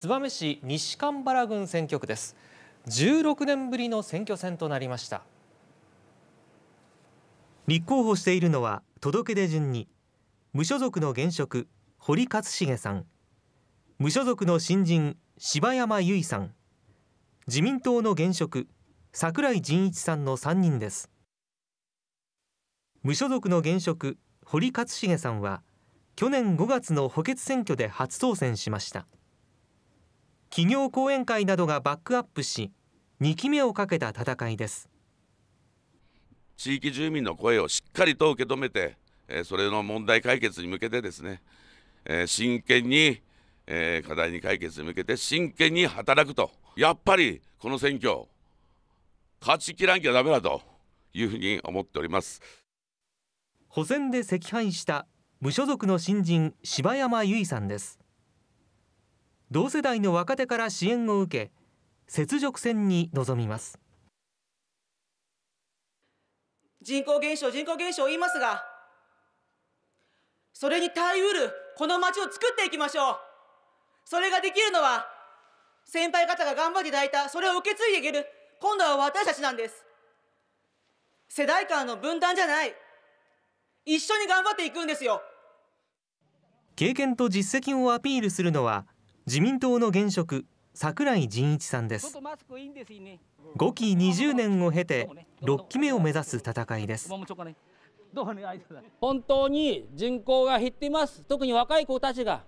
燕市西蒲原郡選挙区です16年ぶりの選挙戦となりました立候補しているのは届け出順に無所属の現職堀勝重さん無所属の新人柴山由衣さん自民党の現職桜井仁一さんの3人です無所属の現職堀勝重さんは去年5月の補欠選挙で初当選しました企業講演会などがバックアップし2期目をかけた戦いです地域住民の声をしっかりと受け止めてそれの問題解決に向けてですね真剣に課題に解決に向けて真剣に働くとやっぱりこの選挙勝ちきらなきゃだめだというふうに思っております補選で惜敗した無所属の新人柴山結衣さんです同世代の若手から支援を受け雪辱戦に臨みます人口減少人口減少を言いますがそれに耐えうるこの町を作っていきましょうそれができるのは先輩方が頑張っていただいたそれを受け継いでいける今度は私たちなんです世代間の分断じゃない一緒に頑張っていくんですよ経験と実績をアピールするのは自民党の現職桜井仁一さんです5期20年を経て6期目を目指す戦いです本当に人口が減っています特に若い子たちが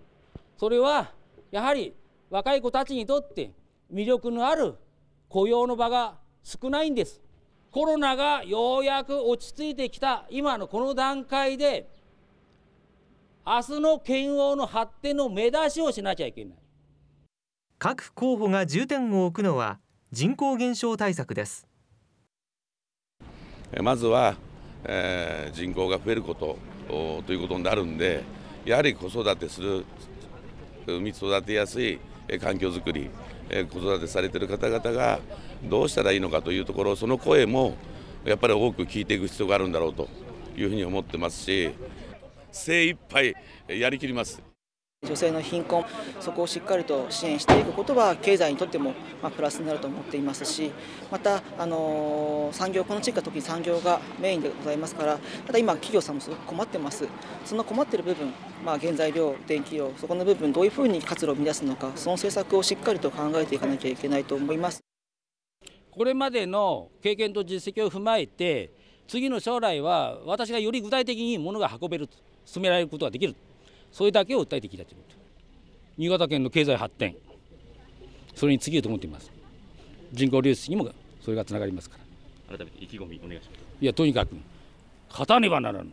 それはやはり若い子たちにとって魅力のある雇用の場が少ないんですコロナがようやく落ち着いてきた今のこの段階で明日の県央の発展の目出しをしなきゃいけない各候補が重点を置くのは人口減少対策ですまずは、えー、人口が増えることということになるんでやはり子育てする育てやすい環境づくり子育てされている方々がどうしたらいいのかというところその声もやっぱり多く聞いていく必要があるんだろうというふうに思ってますし精一杯やりきります。女性の貧困、そこをしっかりと支援していくことは、経済にとっても、まプラスになると思っていますし、また、あの産業、この地域は特に産業がメインでございますから、ただ今、企業さんもすごく困ってます、その困ってる部分、まあ、原材料、電気量、そこの部分、どういうふうに活路を生み出すのか、その政策をしっかりと考えていかなきゃいけないと思います。これまでの経験と実績を踏まえて、次の将来は、私がより具体的に物が運べる、進められることができる。それだけを訴えてきたということ新潟県の経済発展それに次ぎと思っています人口流出にもそれがつながりますから改めて意気込みお願いしますいやとにかく勝たねばならぬ